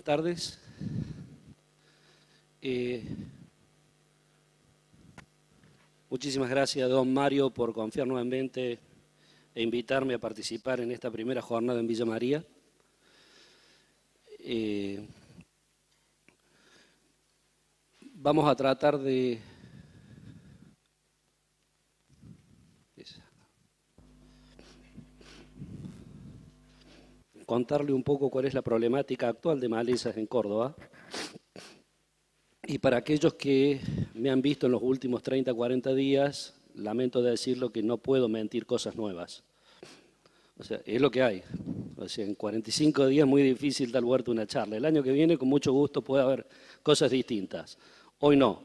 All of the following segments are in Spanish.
buenas tardes. Eh, muchísimas gracias, don Mario, por confiar nuevamente e invitarme a participar en esta primera jornada en Villa María. Eh, vamos a tratar de contarle un poco cuál es la problemática actual de malezas en Córdoba. Y para aquellos que me han visto en los últimos 30, 40 días, lamento decirlo que no puedo mentir cosas nuevas. O sea, es lo que hay. O sea, en 45 días es muy difícil dar a una charla. El año que viene, con mucho gusto, puede haber cosas distintas. Hoy no.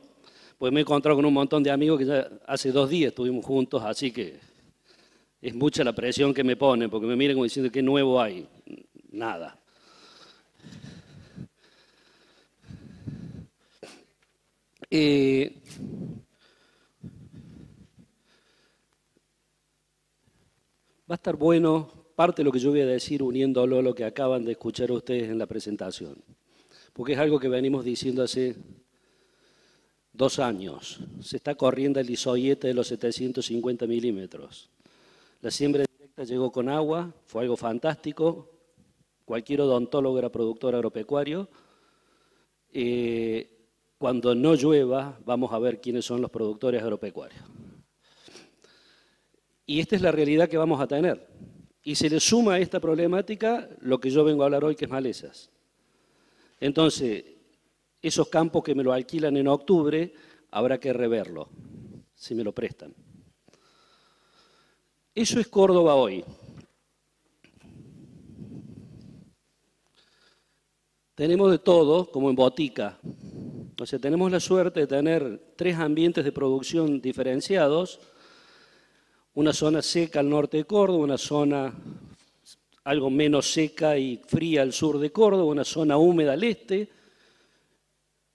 Pues me he encontrado con un montón de amigos que ya hace dos días estuvimos juntos, así que es mucha la presión que me ponen, porque me miran como diciendo, ¿qué nuevo hay? Nada. va a estar bueno parte de lo que yo voy a decir uniéndolo a lo que acaban de escuchar ustedes en la presentación, porque es algo que venimos diciendo hace dos años. Se está corriendo el isoyete de los 750 milímetros. La siembra directa llegó con agua, fue algo fantástico. Cualquier odontólogo era productor agropecuario. Eh, cuando no llueva, vamos a ver quiénes son los productores agropecuarios. Y esta es la realidad que vamos a tener. Y se le suma a esta problemática lo que yo vengo a hablar hoy, que es malezas. Entonces, esos campos que me lo alquilan en octubre, habrá que reverlo, si me lo prestan. Eso es Córdoba hoy. Tenemos de todo, como en botica. O sea, tenemos la suerte de tener tres ambientes de producción diferenciados, una zona seca al norte de Córdoba, una zona algo menos seca y fría al sur de Córdoba, una zona húmeda al este,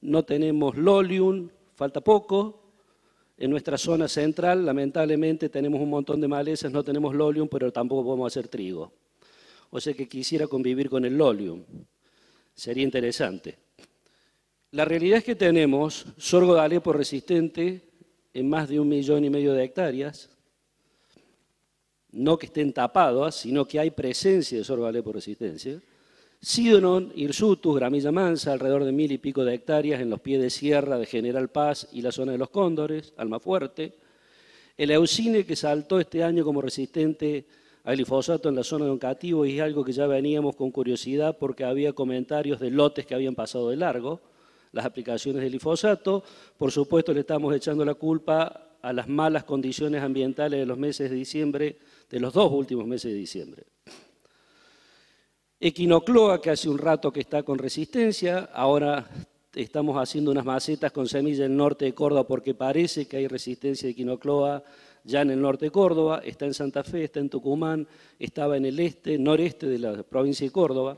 no tenemos lolium, falta poco, en nuestra zona central, lamentablemente, tenemos un montón de malezas, no tenemos lolium, pero tampoco podemos hacer trigo. O sea que quisiera convivir con el lolium. Sería interesante. La realidad es que tenemos sorgo de alepo resistente en más de un millón y medio de hectáreas. No que estén tapados, sino que hay presencia de sorgo de alepo resistente. Sidonon, Irsutus, Gramilla Mansa, alrededor de mil y pico de hectáreas en los pies de sierra de General Paz y la zona de los Cóndores, Almafuerte. El Eucine, que saltó este año como resistente al glifosato en la zona de Oncativo, y es algo que ya veníamos con curiosidad porque había comentarios de lotes que habían pasado de largo, las aplicaciones de glifosato. Por supuesto, le estamos echando la culpa a las malas condiciones ambientales de los meses de diciembre, de los dos últimos meses de diciembre. Equinocloa, que hace un rato que está con resistencia, ahora estamos haciendo unas macetas con semilla en el norte de Córdoba porque parece que hay resistencia de equinocloa ya en el norte de Córdoba, está en Santa Fe, está en Tucumán, estaba en el este, noreste de la provincia de Córdoba.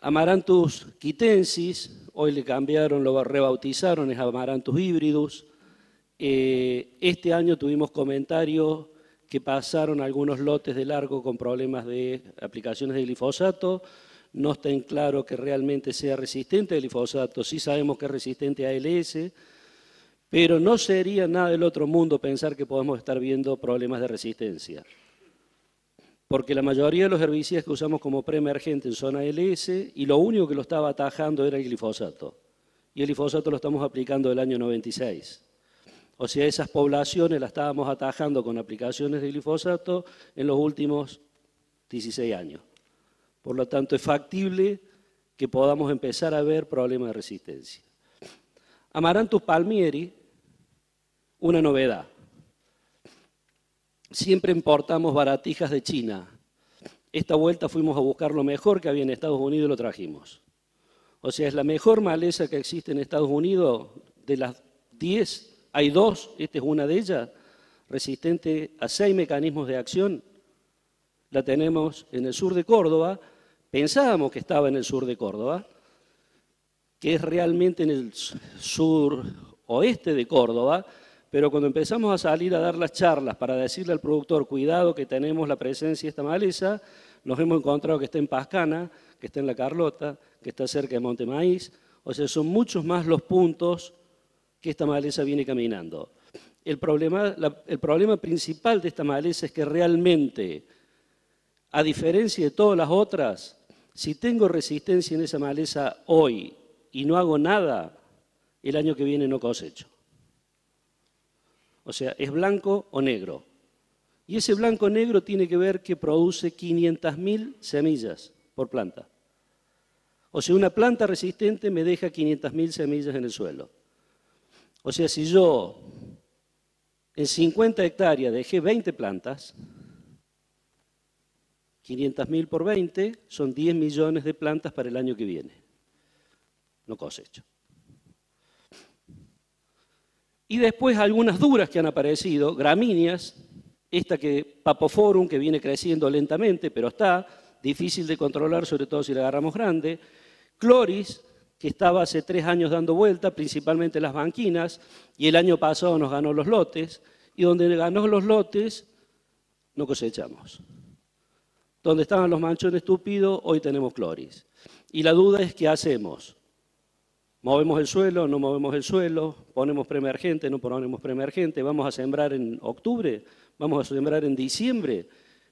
Amaranthus quitensis, hoy le cambiaron, lo rebautizaron, es Amaranthus híbridos. Eh, este año tuvimos comentarios que pasaron algunos lotes de largo con problemas de aplicaciones de glifosato. No está en claro que realmente sea resistente al glifosato, sí sabemos que es resistente a LS, pero no sería nada del otro mundo pensar que podemos estar viendo problemas de resistencia. Porque la mayoría de los herbicidas que usamos como preemergente en zona LS y lo único que lo estaba atajando era el glifosato. Y el glifosato lo estamos aplicando del año 96. O sea, esas poblaciones las estábamos atajando con aplicaciones de glifosato en los últimos 16 años. Por lo tanto, es factible que podamos empezar a ver problemas de resistencia. Amaranthus palmieri, una novedad. Siempre importamos baratijas de China. Esta vuelta fuimos a buscar lo mejor que había en Estados Unidos y lo trajimos. O sea, es la mejor maleza que existe en Estados Unidos de las 10 hay dos, esta es una de ellas, resistente a seis mecanismos de acción. La tenemos en el sur de Córdoba, pensábamos que estaba en el sur de Córdoba, que es realmente en el sur oeste de Córdoba, pero cuando empezamos a salir a dar las charlas para decirle al productor, cuidado que tenemos la presencia de esta maleza, nos hemos encontrado que está en Pascana, que está en La Carlota, que está cerca de Maíz. o sea, son muchos más los puntos que esta maleza viene caminando. El problema, principal de esta maleza es que realmente, a diferencia de todas las otras, si tengo resistencia en esa maleza hoy y no hago nada, el año que viene no cosecho. O sea, es blanco o negro. Y ese blanco o negro tiene que ver que produce 500.000 semillas por planta. O sea, una planta resistente me deja 500.000 semillas en el suelo. O sea, si yo en 50 hectáreas dejé 20 plantas, 500.000 por 20 son 10 millones de plantas para el año que viene. No cosecho. Y después algunas duras que han aparecido, gramíneas, esta que Papoforum, que viene creciendo lentamente, pero está, difícil de controlar, sobre todo si la agarramos grande, Cloris, que estaba hace tres años dando vuelta, principalmente las banquinas, y el año pasado nos ganó los lotes, y donde ganó los lotes no cosechamos. Donde estaban los manchones estúpidos hoy tenemos cloris. Y la duda es qué hacemos. Movemos el suelo, no movemos el suelo, ponemos preemergente, no ponemos preemergente, vamos a sembrar en octubre, vamos a sembrar en diciembre,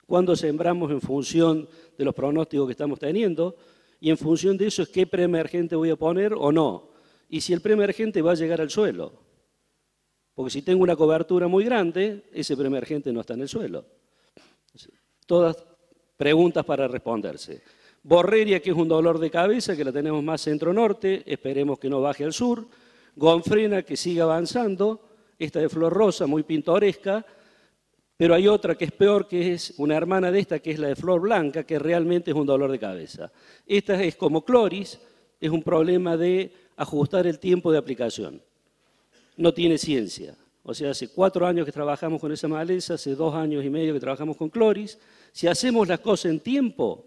cuando sembramos en función de los pronósticos que estamos teniendo, y en función de eso es qué preemergente voy a poner o no. Y si el premergente va a llegar al suelo. Porque si tengo una cobertura muy grande, ese premergente no está en el suelo. Todas preguntas para responderse. Borreria, que es un dolor de cabeza, que la tenemos más centro-norte, esperemos que no baje al sur. Gonfrena, que sigue avanzando. Esta de flor rosa, muy pintoresca, pero hay otra que es peor, que es una hermana de esta, que es la de flor blanca, que realmente es un dolor de cabeza. Esta es como cloris, es un problema de ajustar el tiempo de aplicación. No tiene ciencia. O sea, hace cuatro años que trabajamos con esa maleza, hace dos años y medio que trabajamos con cloris. Si hacemos las cosas en tiempo,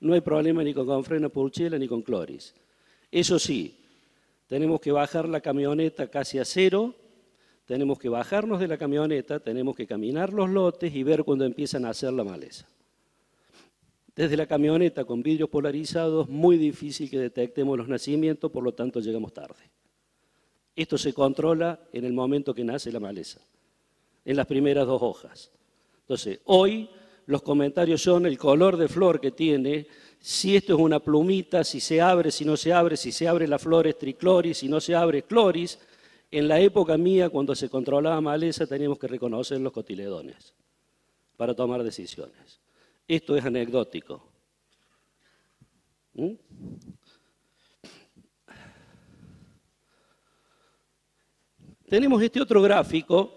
no hay problema ni con Confrena Pulchela ni con cloris. Eso sí, tenemos que bajar la camioneta casi a cero tenemos que bajarnos de la camioneta, tenemos que caminar los lotes y ver cuando empiezan a hacer la maleza. Desde la camioneta con vidrios polarizados, muy difícil que detectemos los nacimientos, por lo tanto llegamos tarde. Esto se controla en el momento que nace la maleza, en las primeras dos hojas. Entonces, hoy los comentarios son el color de flor que tiene, si esto es una plumita, si se abre, si no se abre, si se abre la flor es tricloris, si no se abre cloris, en la época mía, cuando se controlaba maleza, teníamos que reconocer los cotiledones para tomar decisiones. Esto es anecdótico. ¿Mm? Tenemos este otro gráfico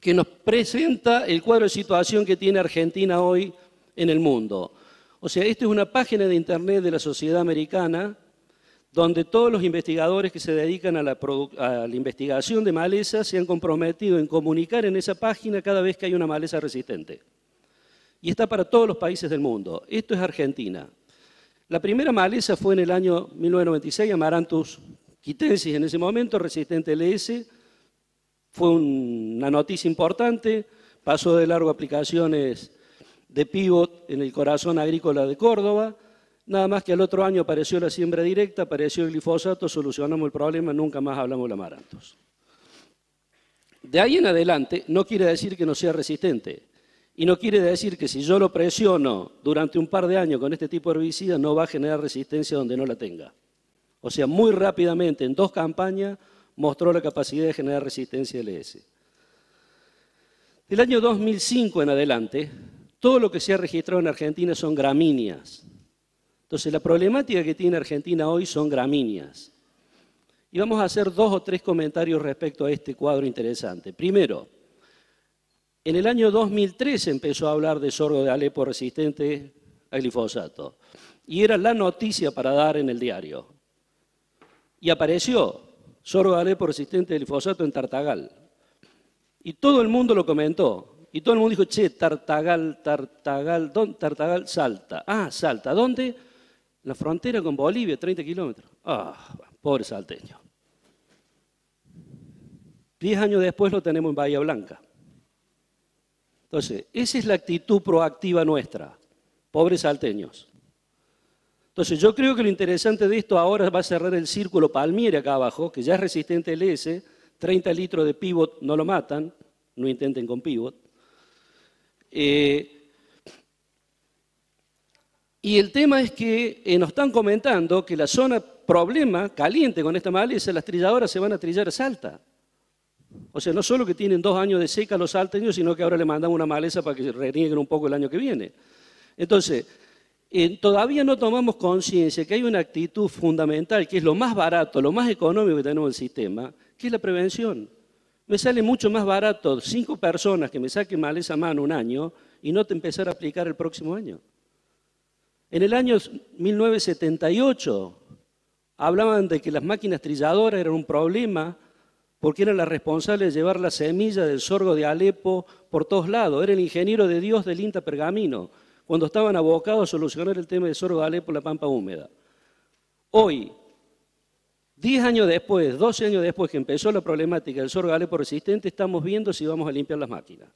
que nos presenta el cuadro de situación que tiene Argentina hoy en el mundo. O sea, esto es una página de internet de la sociedad americana donde todos los investigadores que se dedican a la, investigación de maleza se han comprometido en comunicar en esa página cada vez que hay una maleza resistente. Y está para todos los países del mundo. Esto es Argentina. La primera maleza fue en el año 1996, Amaranthus quitensis en ese momento, resistente LS. E fue una noticia importante, pasó de largo aplicaciones de pivot en el corazón agrícola de Córdoba, Nada más que al otro año apareció la siembra directa, apareció el glifosato, solucionamos el problema, nunca más hablamos de amarantos. De ahí en adelante no quiere decir que no sea resistente. Y no quiere decir que si yo lo presiono durante un par de años con este tipo de herbicida no va a generar resistencia donde no la tenga. O sea, muy rápidamente, en dos campañas, mostró la capacidad de generar resistencia ES. Del año 2005 en adelante, todo lo que se ha registrado en Argentina son gramíneas. Entonces, la problemática que tiene Argentina hoy son gramíneas. Y vamos a hacer dos o tres comentarios respecto a este cuadro interesante. Primero, en el año 2003 empezó a hablar de sorgo de Alepo resistente a glifosato. Y era la noticia para dar en el diario. Y apareció sorgo de Alepo resistente a glifosato en Tartagal. Y todo el mundo lo comentó. Y todo el mundo dijo, che, Tartagal, Tartagal, ¿dónde? Tartagal, Salta. Ah, Salta, ¿dónde? La frontera con Bolivia, 30 kilómetros. Ah, pobre salteño. Diez años después lo tenemos en Bahía Blanca. Entonces, esa es la actitud proactiva nuestra, pobres salteños. Entonces, yo creo que lo interesante de esto ahora va a cerrar el círculo Palmieri acá abajo, que ya es resistente S, 30 litros de pivot no lo matan, no intenten con pivot. Eh, y el tema es que eh, nos están comentando que la zona problema caliente con esta maleza, las trilladoras se van a trillar a Salta. O sea, no solo que tienen dos años de seca los salteños, sino que ahora le mandan una maleza para que renieguen un poco el año que viene. Entonces, eh, todavía no tomamos conciencia que hay una actitud fundamental, que es lo más barato, lo más económico que tenemos en el sistema, que es la prevención. Me sale mucho más barato cinco personas que me saquen maleza a mano un año y no te empezar a aplicar el próximo año. En el año 1978 hablaban de que las máquinas trilladoras eran un problema porque eran las responsables de llevar la semilla del sorgo de Alepo por todos lados. Era el ingeniero de Dios del INTA Pergamino, cuando estaban abocados a solucionar el tema del sorgo de Alepo, la pampa húmeda. Hoy, 10 años después, 12 años después que empezó la problemática del sorgo de Alepo resistente, estamos viendo si vamos a limpiar las máquinas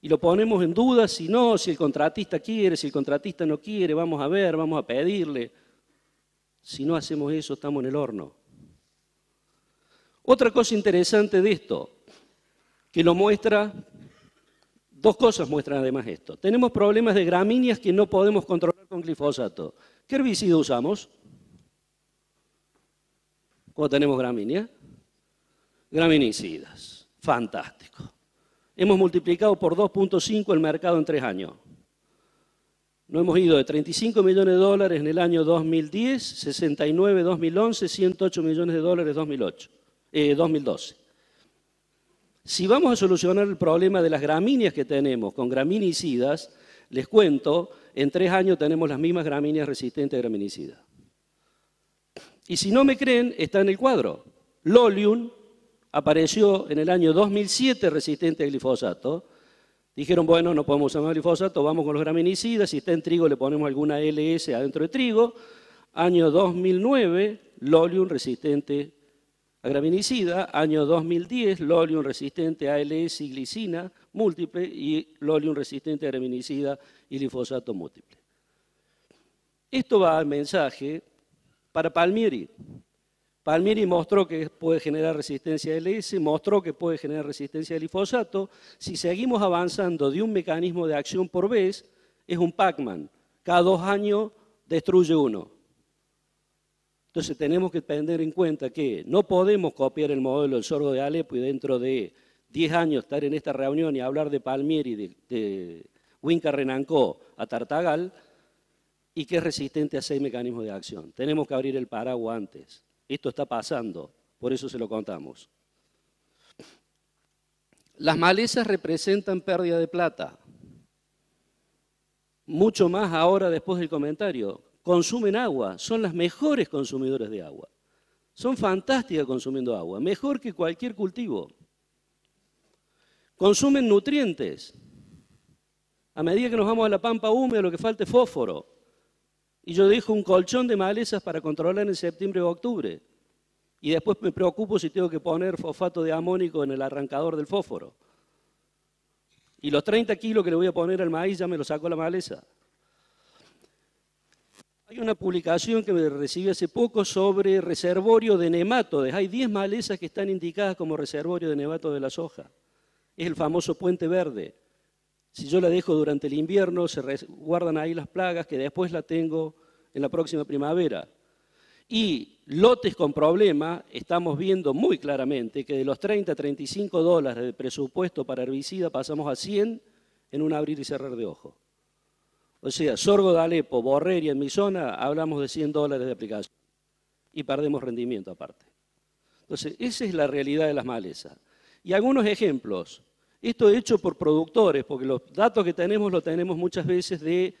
y lo ponemos en duda si no, si el contratista quiere, si el contratista no quiere, vamos a ver, vamos a pedirle. Si no hacemos eso, estamos en el horno. Otra cosa interesante de esto, que lo muestra, dos cosas muestran además esto. Tenemos problemas de gramíneas que no podemos controlar con glifosato. ¿Qué herbicida usamos? Cuando tenemos gramíneas. Graminicidas. Fantástico. Hemos multiplicado por 2.5 el mercado en tres años. No hemos ido de 35 millones de dólares en el año 2010, 69 2011, 108 millones de dólares en eh, 2012. Si vamos a solucionar el problema de las gramíneas que tenemos con graminicidas, les cuento, en tres años tenemos las mismas gramíneas resistentes a graminicidas. Y si no me creen, está en el cuadro. Lolium, apareció en el año 2007 resistente a glifosato. Dijeron, bueno, no podemos usar glifosato, vamos con los graminicidas, si está en trigo le ponemos alguna LS adentro de trigo. Año 2009, Lolium resistente a graminicida. Año 2010, Lolium resistente a LS y glicina múltiple y Lolium resistente a graminicida y glifosato múltiple. Esto va al mensaje para Palmieri, Palmieri mostró que puede generar resistencia a LS, mostró que puede generar resistencia al glifosato. Si seguimos avanzando de un mecanismo de acción por vez, es un Pac-Man. Cada dos años destruye uno. Entonces tenemos que tener en cuenta que no podemos copiar el modelo del sorgo de Alepo y dentro de 10 años estar en esta reunión y hablar de Palmieri, de, de Winca Renancó a Tartagal y que es resistente a seis mecanismos de acción. Tenemos que abrir el paraguas antes. Esto está pasando, por eso se lo contamos. Las malezas representan pérdida de plata. Mucho más ahora después del comentario. Consumen agua, son las mejores consumidores de agua. Son fantásticas consumiendo agua, mejor que cualquier cultivo. Consumen nutrientes. A medida que nos vamos a la pampa húmeda, lo que falta es fósforo y yo dejo un colchón de malezas para controlar en septiembre o octubre. Y después me preocupo si tengo que poner fosfato de amónico en el arrancador del fósforo. Y los 30 kilos que le voy a poner al maíz ya me lo sacó la maleza. Hay una publicación que me recibí hace poco sobre reservorio de nematodes. Hay 10 malezas que están indicadas como reservorio de nemato de la soja. Es el famoso puente verde. Si yo la dejo durante el invierno, se guardan ahí las plagas que después la tengo en la próxima primavera. Y lotes con problema, estamos viendo muy claramente que de los 30 a 35 dólares de presupuesto para herbicida pasamos a 100 en un abrir y cerrar de ojo. O sea, sorgo de Alepo, borreria en mi zona, hablamos de 100 dólares de aplicación y perdemos rendimiento aparte. Entonces, esa es la realidad de las malezas. Y algunos ejemplos. Esto hecho por productores, porque los datos que tenemos los tenemos muchas veces de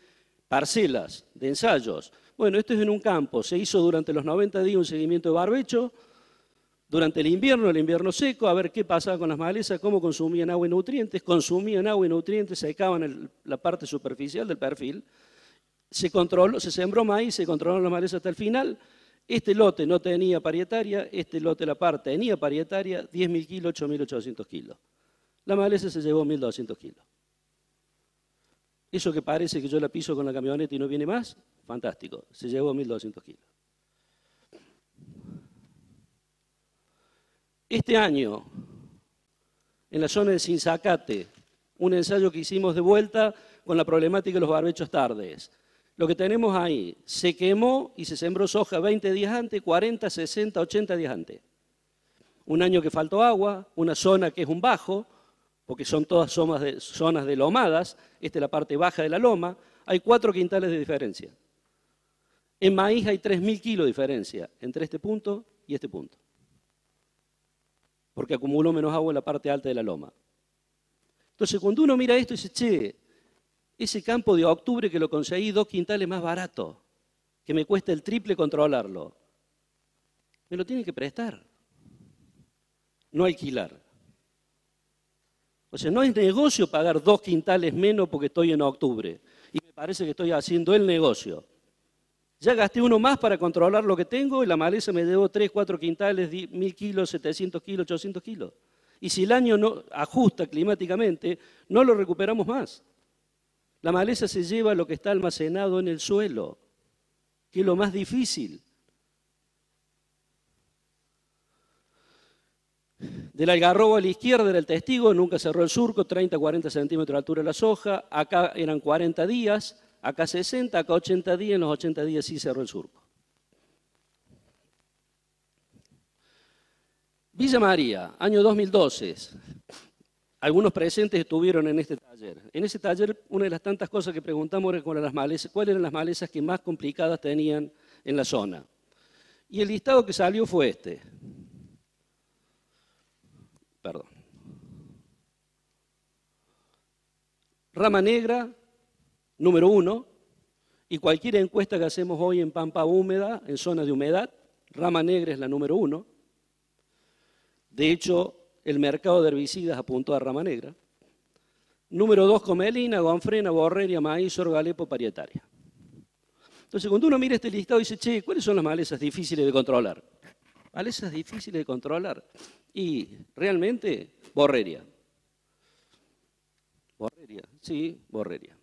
parcelas, de ensayos. Bueno, esto es en un campo. Se hizo durante los 90 días un seguimiento de barbecho, durante el invierno, el invierno seco, a ver qué pasaba con las malezas, cómo consumían agua y nutrientes, consumían agua y nutrientes, secaban en la parte superficial del perfil, se, controló, se sembró maíz, se controlaron las malezas hasta el final, este lote no tenía parietaria, este lote la par tenía parietaria, 10.000 kilos, 8.800 kilos. La maleza se llevó 1.200 kilos. Eso que parece que yo la piso con la camioneta y no viene más, fantástico, se llevó 1.200 kilos. Este año, en la zona de Sinzacate, un ensayo que hicimos de vuelta con la problemática de los barbechos tardes. Lo que tenemos ahí, se quemó y se sembró soja 20 días antes, 40, 60, 80 días antes. Un año que faltó agua, una zona que es un bajo, porque son todas zonas de, zonas de lomadas, esta es la parte baja de la loma, hay cuatro quintales de diferencia. En maíz hay 3.000 kilos de diferencia entre este punto y este punto, porque acumuló menos agua en la parte alta de la loma. Entonces, cuando uno mira esto y dice, che, ese campo de octubre que lo conseguí dos quintales más barato, que me cuesta el triple controlarlo, me lo tienen que prestar, no alquilar. O sea, no es negocio pagar dos quintales menos porque estoy en octubre. Y me parece que estoy haciendo el negocio. Ya gasté uno más para controlar lo que tengo y la maleza me debo tres, cuatro quintales, mil kilos, 700 kilos, 800 kilos. Y si el año no ajusta climáticamente, no lo recuperamos más. La maleza se lleva lo que está almacenado en el suelo, que es lo más difícil. Del algarrobo a la izquierda era el testigo, nunca cerró el surco, 30, 40 centímetros de altura de la soja, acá eran 40 días, acá 60, acá 80 días, en los 80 días sí cerró el surco. Villa María, año 2012. Algunos presentes estuvieron en este taller. En ese taller, una de las tantas cosas que preguntamos era las cuáles eran las malezas que más complicadas tenían en la zona. Y el listado que salió fue este. Perdón. Rama negra, número uno, y cualquier encuesta que hacemos hoy en Pampa Húmeda, en zona de humedad, rama negra es la número uno. De hecho, el mercado de herbicidas apuntó a rama negra. Número dos, comelina, gonfrena, borreria, maíz, orgalepo, parietaria. Entonces, cuando uno mira este listado, y dice, che, ¿cuáles son las malezas difíciles de controlar? es difícil de controlar. Y realmente, borrería. Borrería, sí, borrería.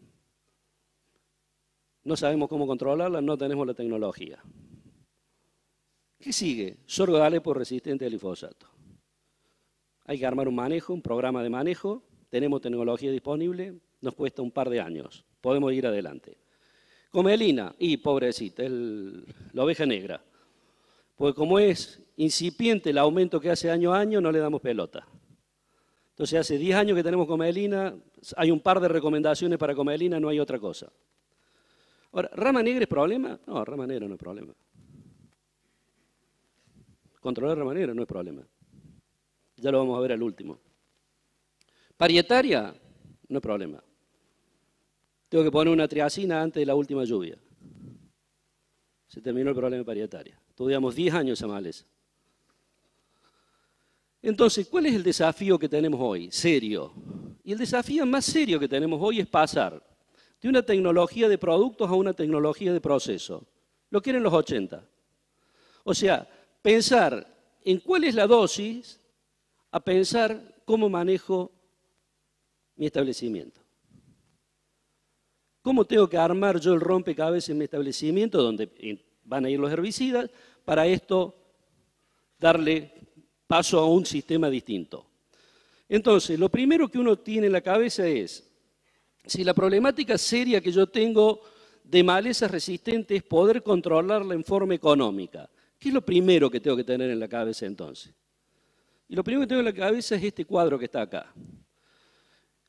No sabemos cómo controlarla, no tenemos la tecnología. ¿Qué sigue? Sorgo por resistente al glifosato. Hay que armar un manejo, un programa de manejo. Tenemos tecnología disponible, nos cuesta un par de años. Podemos ir adelante. Comelina, y pobrecita, el, la oveja negra. Pues como es incipiente el aumento que hace año a año, no le damos pelota. Entonces hace 10 años que tenemos comelina, hay un par de recomendaciones para comelina, no hay otra cosa. Ahora, ¿rama negra es problema? No, rama negra no es problema. Controlar rama negra no es problema. Ya lo vamos a ver al último. Parietaria, no es problema. Tengo que poner una triacina antes de la última lluvia. Se terminó el problema de parietaria. Estudiamos 10 años esa entonces, ¿cuál es el desafío que tenemos hoy? Serio. Y el desafío más serio que tenemos hoy es pasar de una tecnología de productos a una tecnología de proceso. Lo quieren los 80. O sea, pensar en cuál es la dosis a pensar cómo manejo mi establecimiento. ¿Cómo tengo que armar yo el rompecabezas en mi establecimiento donde van a ir los herbicidas? Para esto darle paso a un sistema distinto. Entonces, lo primero que uno tiene en la cabeza es, si la problemática seria que yo tengo de malezas resistentes es poder controlarla en forma económica, ¿qué es lo primero que tengo que tener en la cabeza entonces? Y lo primero que tengo en la cabeza es este cuadro que está acá.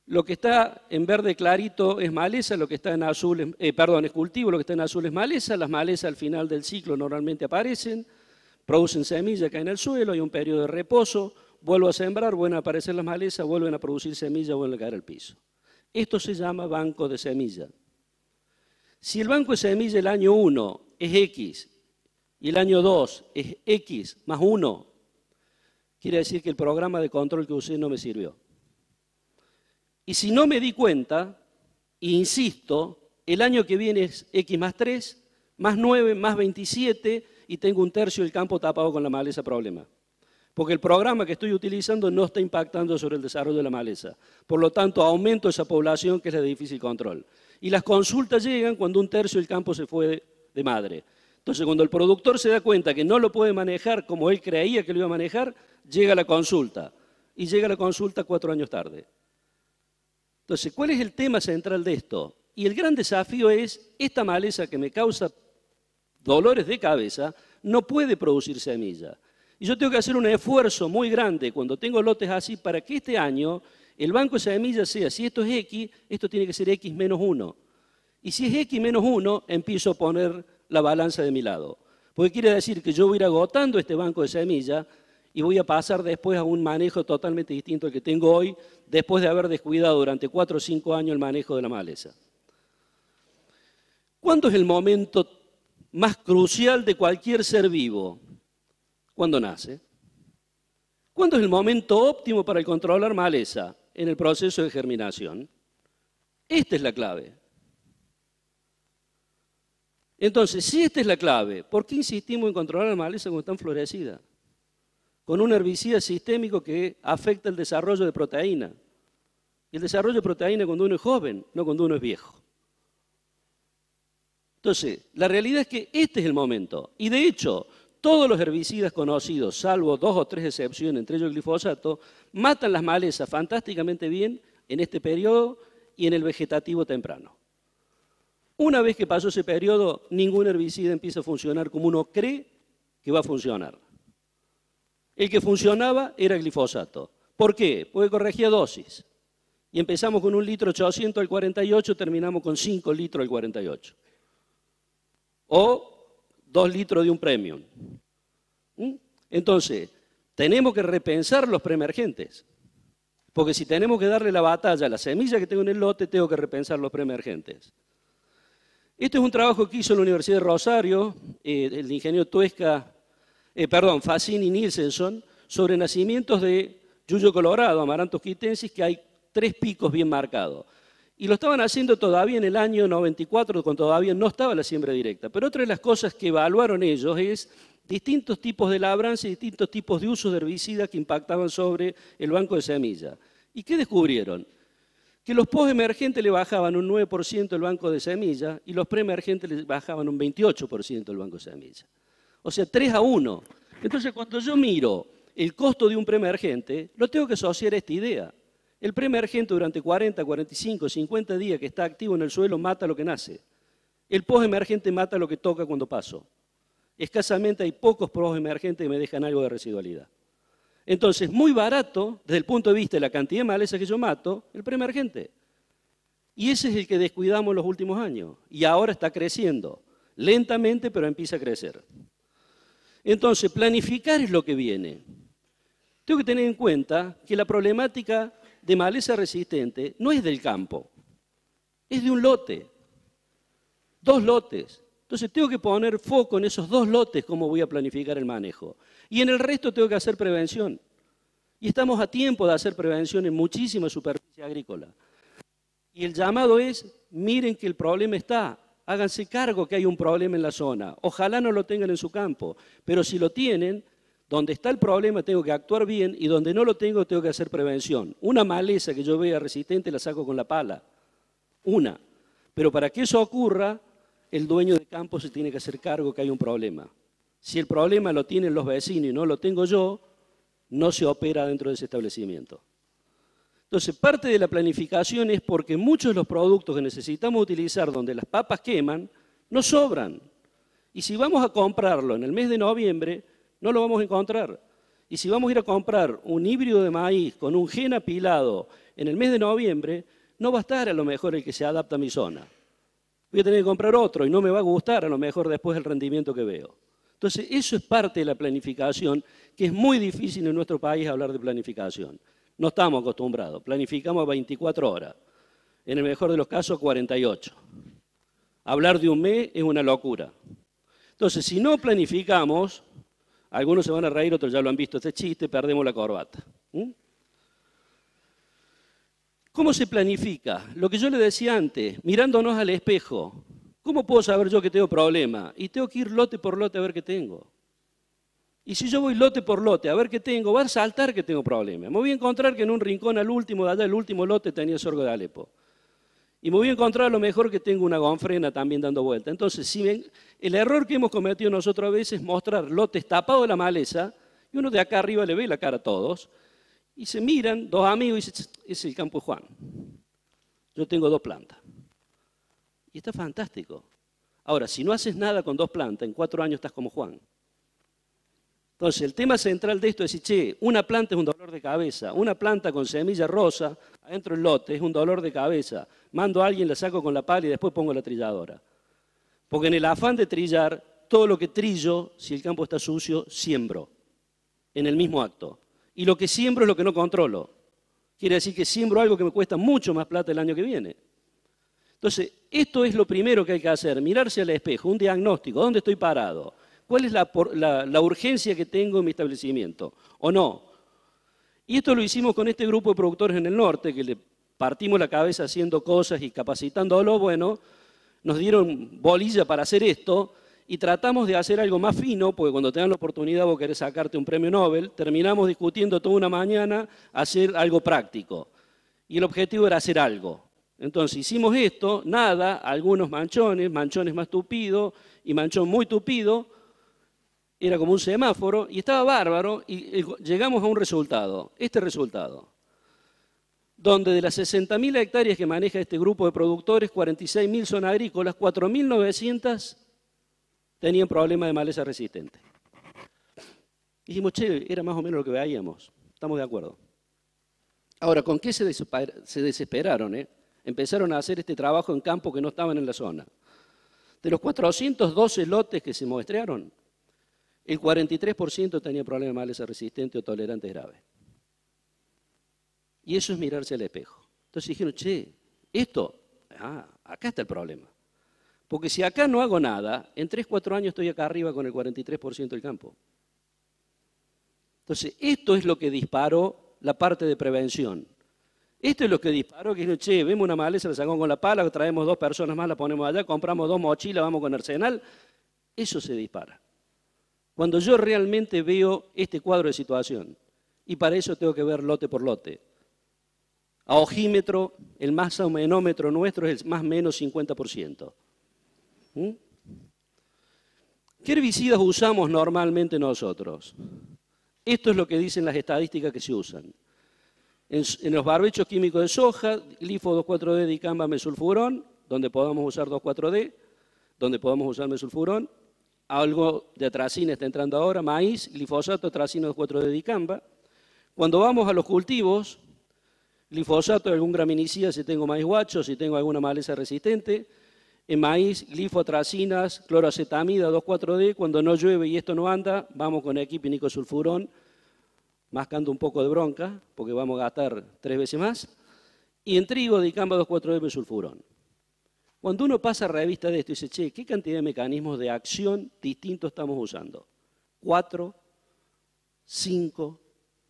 Lo que está en verde clarito es maleza, lo que está en azul, es, eh, perdón, es cultivo, lo que está en azul es maleza, las malezas al final del ciclo normalmente aparecen, producen semillas, caen al suelo, hay un periodo de reposo, vuelvo a sembrar, vuelven a aparecer las malezas, vuelven a producir semillas, vuelven a caer al piso. Esto se llama banco de semilla. Si el banco de semilla el año 1 es X y el año 2 es X más 1, quiere decir que el programa de control que usé no me sirvió. Y si no me di cuenta, insisto, el año que viene es X más 3, más 9, más 27, y tengo un tercio del campo tapado con la maleza problema. Porque el programa que estoy utilizando no está impactando sobre el desarrollo de la maleza. Por lo tanto, aumento esa población que es de difícil control. Y las consultas llegan cuando un tercio del campo se fue de madre. Entonces, cuando el productor se da cuenta que no lo puede manejar como él creía que lo iba a manejar, llega la consulta. Y llega la consulta cuatro años tarde. Entonces, ¿cuál es el tema central de esto? Y el gran desafío es esta maleza que me causa dolores de cabeza, no puede producir semilla. Y yo tengo que hacer un esfuerzo muy grande cuando tengo lotes así para que este año el banco de semilla sea, si esto es X, esto tiene que ser X menos 1. Y si es X menos 1, empiezo a poner la balanza de mi lado. Porque quiere decir que yo voy a ir agotando este banco de semilla y voy a pasar después a un manejo totalmente distinto al que tengo hoy, después de haber descuidado durante 4 o 5 años el manejo de la maleza. ¿Cuándo es el momento más crucial de cualquier ser vivo, cuando nace. ¿Cuándo es el momento óptimo para el controlar maleza en el proceso de germinación? Esta es la clave. Entonces, si esta es la clave, ¿por qué insistimos en controlar la maleza cuando está florecida? Con un herbicida sistémico que afecta el desarrollo de proteína. Y El desarrollo de proteína cuando uno es joven, no cuando uno es viejo. Entonces, la realidad es que este es el momento. Y de hecho, todos los herbicidas conocidos, salvo dos o tres excepciones, entre ellos el glifosato, matan las malezas fantásticamente bien en este periodo y en el vegetativo temprano. Una vez que pasó ese periodo, ningún herbicida empieza a funcionar como uno cree que va a funcionar. El que funcionaba era el glifosato. ¿Por qué? Porque corregía dosis. Y empezamos con un litro 800 al 48, terminamos con 5 litros al 48 o dos litros de un premium. ¿Mm? Entonces, tenemos que repensar los preemergentes. Porque si tenemos que darle la batalla a la semilla que tengo en el lote, tengo que repensar los preemergentes. Este es un trabajo que hizo la Universidad de Rosario, eh, el ingeniero Tuesca, eh, perdón, Facini Nielsenson sobre nacimientos de yuyo colorado, amarantos quitensis, que hay tres picos bien marcados. Y lo estaban haciendo todavía en el año 94, cuando todavía no estaba la siembra directa. Pero otra de las cosas que evaluaron ellos es distintos tipos de labranza y distintos tipos de usos de herbicidas que impactaban sobre el banco de semilla. ¿Y qué descubrieron? Que los post-emergentes le bajaban un 9% el banco de semilla y los pre-emergentes le bajaban un 28% el banco de semilla. O sea, 3 a 1. Entonces, cuando yo miro el costo de un pre-emergente, lo tengo que asociar a esta idea. El primer durante 40, 45, 50 días que está activo en el suelo mata lo que nace. El post-emergente mata lo que toca cuando paso. Escasamente hay pocos post-emergentes que me dejan algo de residualidad. Entonces, muy barato, desde el punto de vista de la cantidad de maleza que yo mato, el pre-emergente. Y ese es el que descuidamos los últimos años. Y ahora está creciendo. Lentamente, pero empieza a crecer. Entonces, planificar es lo que viene. Tengo que tener en cuenta que la problemática de maleza resistente no es del campo, es de un lote, dos lotes. Entonces tengo que poner foco en esos dos lotes como voy a planificar el manejo. Y en el resto tengo que hacer prevención. Y estamos a tiempo de hacer prevención en muchísima superficie agrícola. Y el llamado es, miren que el problema está, háganse cargo que hay un problema en la zona. Ojalá no lo tengan en su campo, pero si lo tienen, donde está el problema tengo que actuar bien y donde no lo tengo tengo que hacer prevención. Una maleza que yo vea resistente la saco con la pala. Una. Pero para que eso ocurra, el dueño de campo se tiene que hacer cargo que hay un problema. Si el problema lo tienen los vecinos y no lo tengo yo, no se opera dentro de ese establecimiento. Entonces, parte de la planificación es porque muchos de los productos que necesitamos utilizar donde las papas queman, no sobran. Y si vamos a comprarlo en el mes de noviembre, no lo vamos a encontrar. Y si vamos a ir a comprar un híbrido de maíz con un gen apilado en el mes de noviembre, no va a estar a lo mejor el que se adapta a mi zona. Voy a tener que comprar otro y no me va a gustar a lo mejor después el rendimiento que veo. Entonces, eso es parte de la planificación, que es muy difícil en nuestro país hablar de planificación. No estamos acostumbrados. Planificamos 24 horas. En el mejor de los casos, 48. Hablar de un mes es una locura. Entonces, si no planificamos, algunos se van a reír, otros ya lo han visto este chiste, perdemos la corbata. ¿Cómo se planifica? Lo que yo le decía antes, mirándonos al espejo, ¿cómo puedo saber yo que tengo problema? Y tengo que ir lote por lote a ver qué tengo. Y si yo voy lote por lote a ver qué tengo, va a saltar que tengo problema. Me voy a encontrar que en un rincón al último de allá, el último lote tenía sorgo de Alepo. Y me voy a encontrar lo mejor que tengo una gonfrena también dando vuelta. Entonces, si el error que hemos cometido nosotros a veces es mostrar lotes tapados de la maleza, y uno de acá arriba le ve la cara a todos, y se miran dos amigos y dicen, es el campo de Juan. Yo tengo dos plantas. Y está fantástico. Ahora, si no haces nada con dos plantas, en cuatro años estás como Juan. Entonces, el tema central de esto es decir, che, una planta es un dolor de cabeza, una planta con semilla rosa adentro el lote es un dolor de cabeza. Mando a alguien, la saco con la pala y después pongo la trilladora. Porque en el afán de trillar, todo lo que trillo, si el campo está sucio, siembro en el mismo acto. Y lo que siembro es lo que no controlo. Quiere decir que siembro algo que me cuesta mucho más plata el año que viene. Entonces, esto es lo primero que hay que hacer, mirarse al espejo, un diagnóstico, ¿dónde estoy parado? cuál es la, urgencia que tengo en mi establecimiento, o no. Y esto lo hicimos con este grupo de productores en el norte, que le partimos la cabeza haciendo cosas y Lo bueno, nos dieron bolilla para hacer esto y tratamos de hacer algo más fino, porque cuando te dan la oportunidad vos querés sacarte un premio Nobel, terminamos discutiendo toda una mañana hacer algo práctico. Y el objetivo era hacer algo. Entonces hicimos esto, nada, algunos manchones, manchones más tupidos y manchón muy tupido, era como un semáforo y estaba bárbaro y llegamos a un resultado, este resultado, donde de las 60.000 hectáreas que maneja este grupo de productores, 46.000 son agrícolas, 4.900 tenían problemas de maleza resistente. Dijimos, che, era más o menos lo que veíamos, estamos de acuerdo. Ahora, ¿con qué se, desesperaron? Eh? Empezaron a hacer este trabajo en campo que no estaban en la zona. De los 412 lotes que se muestrearon, el 43% tenía problemas de maleza resistente o tolerante graves. Y eso es mirarse al espejo. Entonces dijeron, che, esto, ah, acá está el problema. Porque si acá no hago nada, en 3, 4 años estoy acá arriba con el 43% del campo. Entonces, esto es lo que disparó la parte de prevención. Esto es lo que disparó, que dijeron, che, vemos una maleza, la sacamos con la pala, traemos dos personas más, la ponemos allá, compramos dos mochilas, vamos con Arsenal. Eso se dispara. Cuando yo realmente veo este cuadro de situación, y para eso tengo que ver lote por lote. A ojímetro, el masa menómetro nuestro es el más menos 50%. ¿Mm? ¿Qué herbicidas usamos normalmente nosotros? Esto es lo que dicen las estadísticas que se usan. En, en los barbechos químicos de soja, glifo 2,4-D, dicamba, mesulfurón, donde podamos usar 2,4-D, donde podamos usar mesulfurón, algo de atracina está entrando ahora, maíz, glifosato, atracina 2,4-D, de dicamba. Cuando vamos a los cultivos, glifosato, algún graminicida, si tengo maíz guacho, si tengo alguna maleza resistente, en maíz, glifotracinas, cloracetamida 2,4-D, cuando no llueve y esto no anda, vamos con equipinico sulfurón, mascando un poco de bronca, porque vamos a gastar tres veces más, y en trigo, dicamba 2,4-D, sulfurón. Cuando uno pasa revista de esto y dice, che, ¿qué cantidad de mecanismos de acción distintos estamos usando? Cuatro, cinco,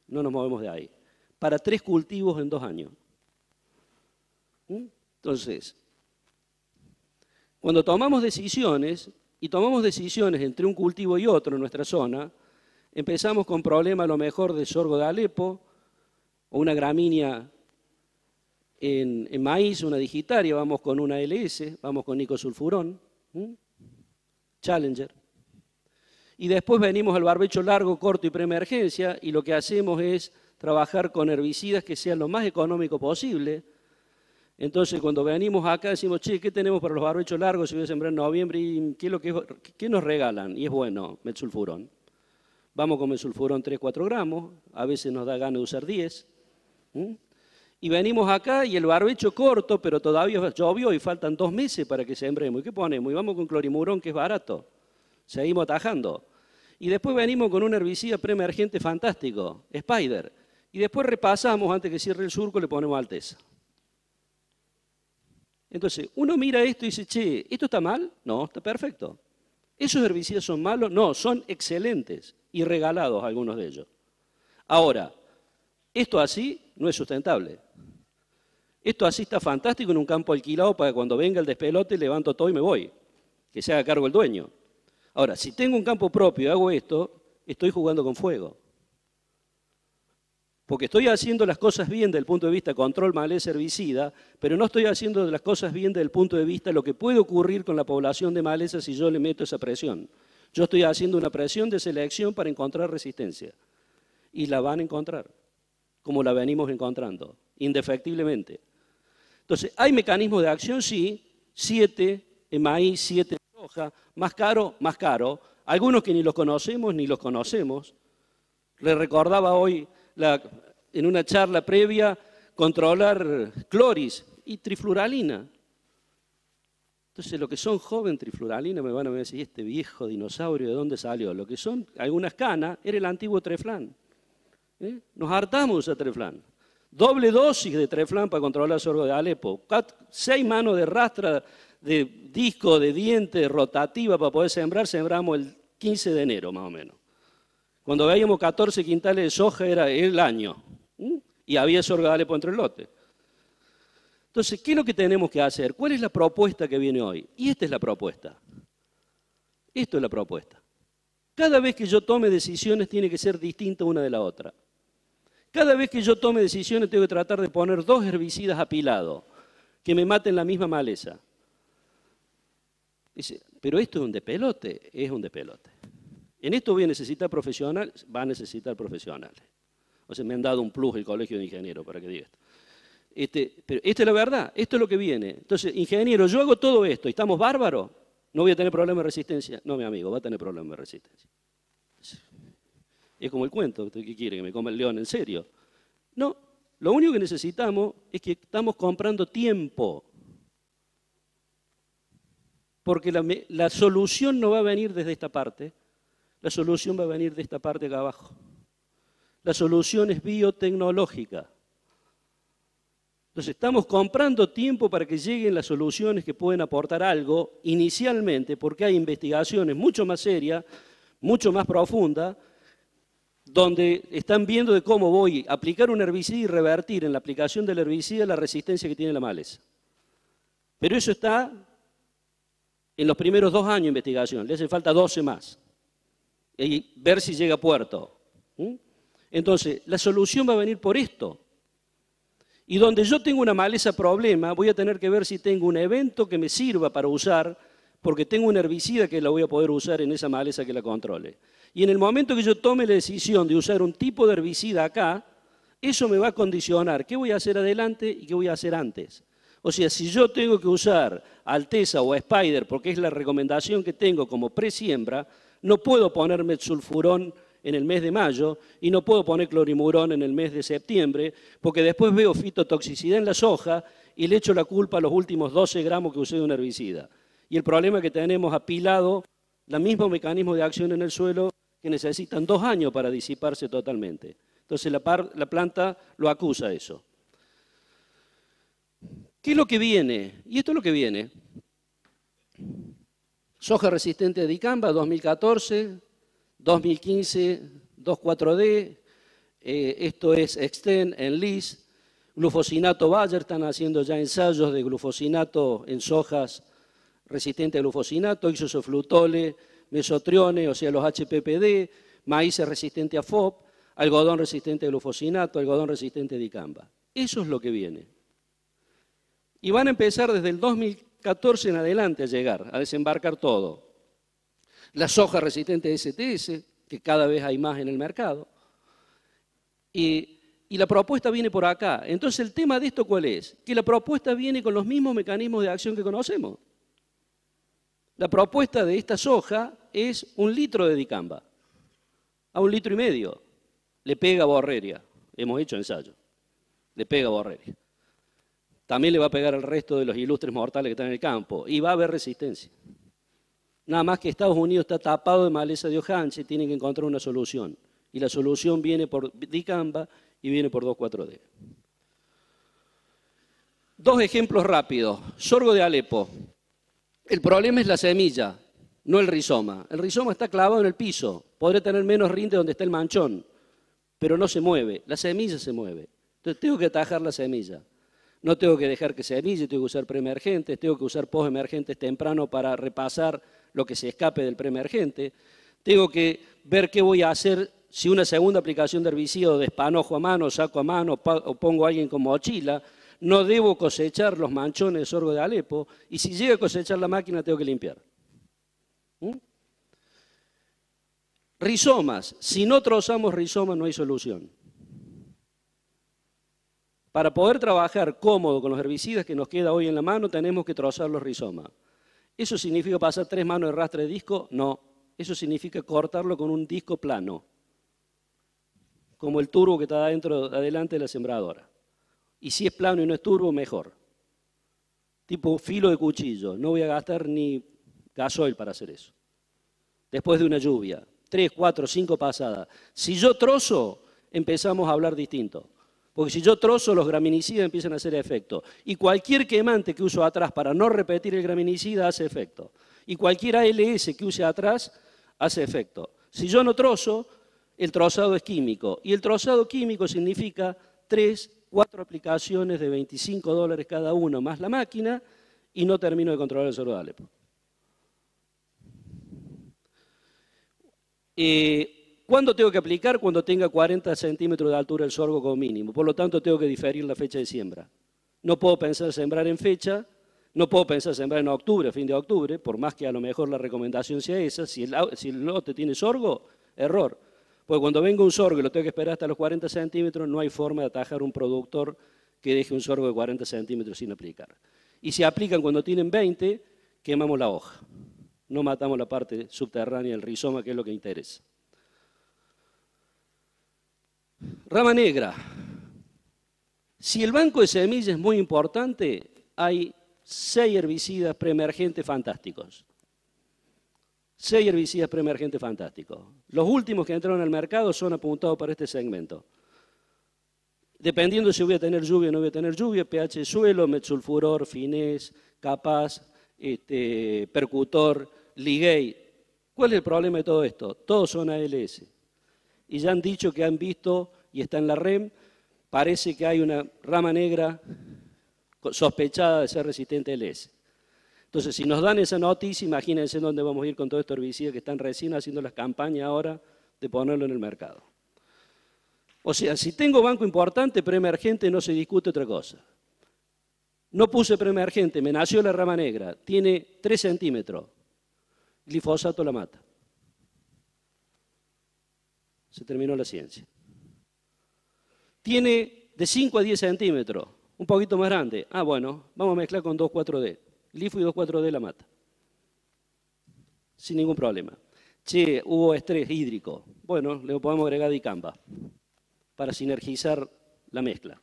no nos movemos de ahí. Para tres cultivos en dos años. ¿Mm? Entonces, cuando tomamos decisiones, y tomamos decisiones entre un cultivo y otro en nuestra zona, empezamos con problemas a lo mejor de sorgo de Alepo, o una gramínea en, maíz, una digitaria, vamos con una LS, vamos con Icosulfurón, Challenger. Y después venimos al barbecho largo, corto y preemergencia y lo que hacemos es trabajar con herbicidas que sean lo más económico posible. Entonces, cuando venimos acá decimos, che, ¿qué tenemos para los barbechos largos si voy a sembrar en noviembre? Y ¿qué, nos regalan? Y es bueno, metsulfurón. Vamos con metsulfurón 3-4 gramos, a veces nos da ganas de usar 10 y venimos acá y el barbecho corto, pero todavía llovió y faltan dos meses para que sembremos. ¿Y qué ponemos? Y vamos con clorimurón, que es barato. Seguimos atajando. Y después venimos con un herbicida preemergente fantástico, Spider. Y después repasamos, antes que cierre el surco, le ponemos Alteza. Entonces, uno mira esto y dice, che, ¿esto está mal? No, está perfecto. ¿Esos herbicidas son malos? No, son excelentes y regalados algunos de ellos. Ahora, esto así no es sustentable. Esto así está fantástico en un campo alquilado para cuando venga el despelote, levanto todo y me voy. Que se haga cargo el dueño. Ahora, si tengo un campo propio y hago esto, estoy jugando con fuego. Porque estoy haciendo las cosas bien desde el punto de vista control maleza herbicida, pero no estoy haciendo las cosas bien desde el punto de vista lo que puede ocurrir con la población de maleza si yo le meto esa presión. Yo estoy haciendo una presión de selección para encontrar resistencia. Y la van a encontrar, como la venimos encontrando, indefectiblemente. Entonces, hay mecanismos de acción, sí, Siete en eh, maíz, siete en soja, más caro, más caro. Algunos que ni los conocemos, ni los conocemos. Le recordaba hoy en una charla previa controlar cloris y trifluralina. Entonces, lo que son joven trifluralina me van a decir, este viejo dinosaurio de dónde salió? Lo que son algunas canas era el antiguo treflán. ¿eh? Nos hartamos a treflán doble dosis de Treflan para controlar el sorgo de Alepo, seis manos de rastra de disco, de diente, rotativa para poder sembrar, sembramos el 15 de enero más o menos. Cuando veíamos 14 quintales de soja era el año y había sorgo de Alepo entre el lote. Entonces, ¿qué es lo que tenemos que hacer? ¿Cuál es la propuesta que viene hoy? Y esta es la propuesta. Esto es la propuesta. Cada vez que yo tome decisiones tiene que ser distinta una de la otra. Cada vez que yo tome decisiones tengo que tratar de poner dos herbicidas apilados que me maten la misma maleza. Dice, pero esto es un pelote, es un pelote. En esto voy a necesitar profesionales, va a necesitar profesionales. O sea, me han dado un plus el colegio de ingenieros para que diga esto. Este, pero esta es la verdad, esto es lo que viene. Entonces, ingeniero, yo hago todo esto y estamos bárbaros, no voy a tener problema de resistencia. No, mi amigo, va a tener problema de resistencia. Es como el cuento, ¿qué quiere? ¿Que me coma el león en serio? No, lo único que necesitamos es que estamos comprando tiempo. Porque la, la solución no va a venir desde esta parte, la solución va a venir de esta parte acá abajo. La solución es biotecnológica. Entonces estamos comprando tiempo para que lleguen las soluciones que pueden aportar algo inicialmente, porque hay investigaciones mucho más serias, mucho más profundas, donde están viendo de cómo voy a aplicar un herbicida y revertir en la aplicación del herbicida la resistencia que tiene la maleza. Pero eso está en los primeros dos años de investigación, le hace falta 12 más, y ver si llega a puerto. Entonces, la solución va a venir por esto. Y donde yo tengo una maleza problema, voy a tener que ver si tengo un evento que me sirva para usar porque tengo un herbicida que la voy a poder usar en esa maleza que la controle. Y en el momento que yo tome la decisión de usar un tipo de herbicida acá, eso me va a condicionar qué voy a hacer adelante y qué voy a hacer antes. O sea, si yo tengo que usar Alteza o Spider, porque es la recomendación que tengo como presiembra, no puedo ponerme sulfurón en el mes de mayo y no puedo poner clorimurón en el mes de septiembre, porque después veo fitotoxicidad en la soja y le echo la culpa a los últimos 12 gramos que usé de un herbicida y el problema que tenemos apilado, el mismo mecanismo de acción en el suelo que necesitan dos años para disiparse totalmente. Entonces la, planta lo acusa eso. ¿Qué es lo que viene? Y esto es lo que viene. Soja resistente de dicamba 2014, 2015, 24D, esto es Extend en LIS, glufosinato Bayer, están haciendo ya ensayos de glufosinato en sojas resistente a glufosinato, isosoflutole, mesotriones, o sea, los HPPD, maíz resistente a FOP, algodón resistente a glufosinato, algodón resistente a dicamba. Eso es lo que viene. Y van a empezar desde el 2014 en adelante a llegar, a desembarcar todo. La soja resistente a STS, que cada vez hay más en el mercado. y, la propuesta viene por acá. Entonces, el tema de esto, ¿cuál es? Que la propuesta viene con los mismos mecanismos de acción que conocemos. La propuesta de esta soja es un litro de dicamba, a un litro y medio. Le pega borreria, hemos hecho ensayo, le pega borreria. También le va a pegar al resto de los ilustres mortales que están en el campo y va a haber resistencia. Nada más que Estados Unidos está tapado de maleza de y tienen que encontrar una solución. Y la solución viene por dicamba y viene por 2,4-D. Dos ejemplos rápidos. Sorgo de Alepo. El problema es la semilla, no el rizoma. El rizoma está clavado en el piso, podría tener menos rinde donde está el manchón, pero no se mueve, la semilla se mueve. Entonces tengo que atajar la semilla. No tengo que dejar que se emille, tengo que usar preemergentes, tengo que usar post-emergentes temprano para repasar lo que se escape del preemergente. Tengo que ver qué voy a hacer si una segunda aplicación de herbicida o de espanojo a mano, saco a mano o pongo a alguien como mochila no debo cosechar los manchones de sorgo de Alepo, y si llega a cosechar la máquina tengo que limpiar. ¿Mm? Rizomas, si no trozamos rizomas no hay solución. Para poder trabajar cómodo con los herbicidas que nos queda hoy en la mano, tenemos que trozar los rizomas. ¿Eso significa pasar tres manos de rastre de disco? No. Eso significa cortarlo con un disco plano, como el turbo que está adentro, adelante de la sembradora. Y si es plano y no es turbo, mejor. Tipo filo de cuchillo. No voy a gastar ni gasoil para hacer eso. Después de una lluvia. Tres, cuatro, cinco pasadas. Si yo trozo, empezamos a hablar distinto. Porque si yo trozo, los graminicidas empiezan a hacer efecto. Y cualquier quemante que uso atrás para no repetir el graminicida hace efecto. Y cualquier ALS que use atrás hace efecto. Si yo no trozo, el trozado es químico. Y el trozado químico significa tres cuatro aplicaciones de 25 dólares cada uno más la máquina y no termino de controlar el sorgo de Alepo. Eh, ¿Cuándo tengo que aplicar? Cuando tenga 40 centímetros de altura el sorgo como mínimo. Por lo tanto, tengo que diferir la fecha de siembra. No puedo pensar sembrar en fecha, no puedo pensar sembrar en octubre, fin de octubre, por más que a lo mejor la recomendación sea esa. Si si el lote tiene sorgo, error. Porque cuando venga un sorgo y lo tengo que esperar hasta los 40 centímetros, no hay forma de atajar un productor que deje un sorgo de 40 centímetros sin aplicar. Y si aplican cuando tienen 20, quemamos la hoja. No matamos la parte subterránea del rizoma, que es lo que interesa. Rama negra. Si el banco de semillas es muy importante, hay seis herbicidas preemergentes fantásticos. Seis herbicidas preemergentes fantásticos. Los últimos que entraron al mercado son apuntados para este segmento. Dependiendo si voy a tener lluvia o no voy a tener lluvia, pH suelo, metsulfuror, finés, capaz, este, percutor, liguey. ¿Cuál es el problema de todo esto? Todos son ALS. Y ya han dicho que han visto, y está en la REM, parece que hay una rama negra sospechada de ser resistente a LS. Entonces, si nos dan esa noticia, imagínense dónde vamos a ir con todo este herbicida que están recién haciendo las campañas ahora de ponerlo en el mercado. O sea, si tengo banco importante, preemergente, no se discute otra cosa. No puse preemergente, me nació la rama negra, tiene 3 centímetros, glifosato la mata. Se terminó la ciencia. Tiene de 5 a 10 centímetros, un poquito más grande. Ah, bueno, vamos a mezclar con 2, 4 d Lifo y 2,4-D la mata. Sin ningún problema. Che, hubo estrés hídrico. Bueno, le podemos agregar dicamba para sinergizar la mezcla.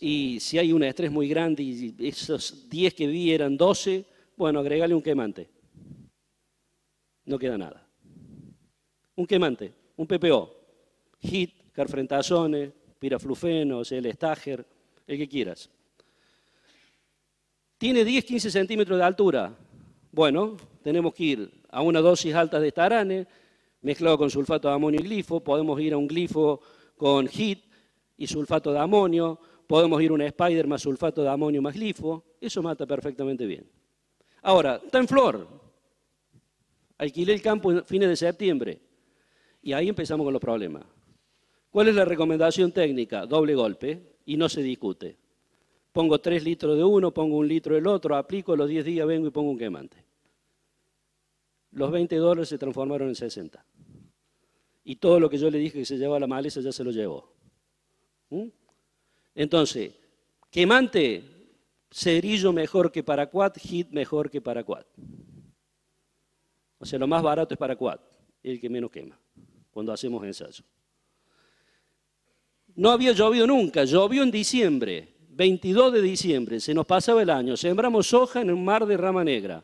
Y si hay un estrés muy grande y esos 10 que vi eran 12, bueno, agregale un quemante. No queda nada. Un quemante, un PPO. HIT, carfrentazones, piraflufenos, el estager, el que quieras. Tiene 10, 15 centímetros de altura. Bueno, tenemos que ir a una dosis alta de taranes mezclado con sulfato de amonio y glifo, podemos ir a un glifo con HIT y sulfato de amonio, podemos ir a un spider más sulfato de amonio más glifo, eso mata perfectamente bien. Ahora, está en flor. Alquilé el campo en fines de septiembre y ahí empezamos con los problemas. ¿Cuál es la recomendación técnica? Doble golpe y no se discute pongo tres litros de uno, pongo un litro del otro, aplico los 10 días, vengo y pongo un quemante. Los 20 dólares se transformaron en 60. Y todo lo que yo le dije que se llevaba la maleza ya se lo llevó. ¿Mm? Entonces, quemante, cerillo mejor que para quad, hit mejor que para quad. O sea, lo más barato es para quad, el que menos quema, cuando hacemos ensayo. No había llovido nunca, llovió en diciembre. 22 de diciembre, se nos pasaba el año, sembramos soja en un mar de rama negra.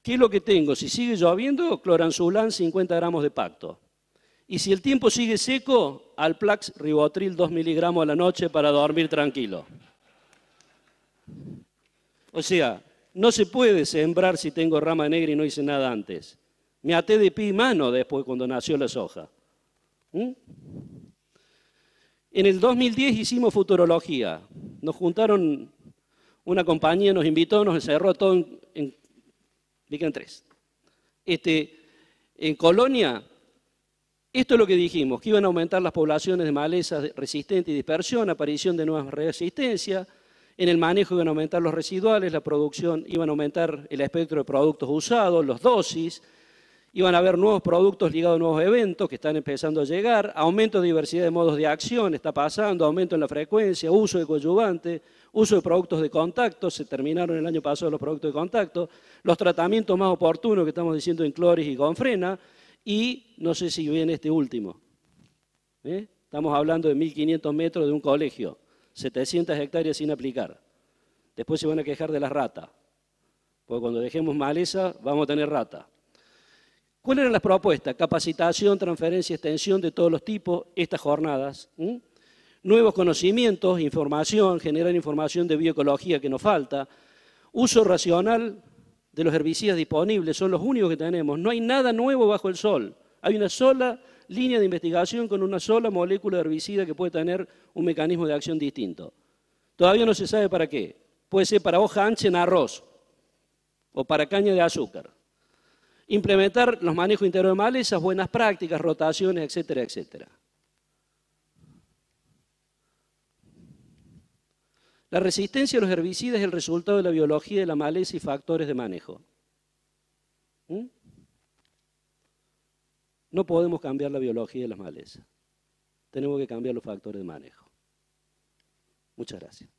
¿Qué es lo que tengo? Si sigue lloviendo, cloranzulán 50 gramos de pacto. Y si el tiempo sigue seco, al plax Ribotril 2 miligramos a la noche para dormir tranquilo. O sea, no se puede sembrar si tengo rama negra y no hice nada antes. Me até de pie y mano después cuando nació la soja. ¿Mm? En el 2010 hicimos futurología. Nos juntaron una compañía, nos invitó, nos encerró todo en, en, tres. Este, en Colonia, esto es lo que dijimos, que iban a aumentar las poblaciones de malezas resistentes y dispersión, aparición de nuevas resistencias, en el manejo iban a aumentar los residuales, la producción, iban a aumentar el espectro de productos usados, los dosis, Iban a haber nuevos productos ligados a nuevos eventos que están empezando a llegar, aumento de diversidad de modos de acción está pasando, aumento en la frecuencia, uso de coadyuvantes, uso de productos de contacto, se terminaron el año pasado los productos de contacto, los tratamientos más oportunos que estamos diciendo en Cloris y Frena, y no sé si viene este último. ¿eh? Estamos hablando de 1.500 metros de un colegio, 700 hectáreas sin aplicar. Después se van a quejar de las ratas, porque cuando dejemos maleza vamos a tener rata. ¿Cuáles eran las propuestas? Capacitación, transferencia, extensión de todos los tipos, estas jornadas. Nuevos conocimientos, información, generar información de bioecología que nos falta. Uso racional de los herbicidas disponibles, son los únicos que tenemos. No hay nada nuevo bajo el sol. Hay una sola línea de investigación con una sola molécula de herbicida que puede tener un mecanismo de acción distinto. Todavía no se sabe para qué. Puede ser para hoja ancha en arroz o para caña de azúcar implementar los manejos internos de malezas, buenas prácticas, rotaciones, etcétera, etcétera. La resistencia a los herbicidas es el resultado de la biología de la maleza y factores de manejo. ¿Mm? No podemos cambiar la biología de las malezas. Tenemos que cambiar los factores de manejo. Muchas gracias.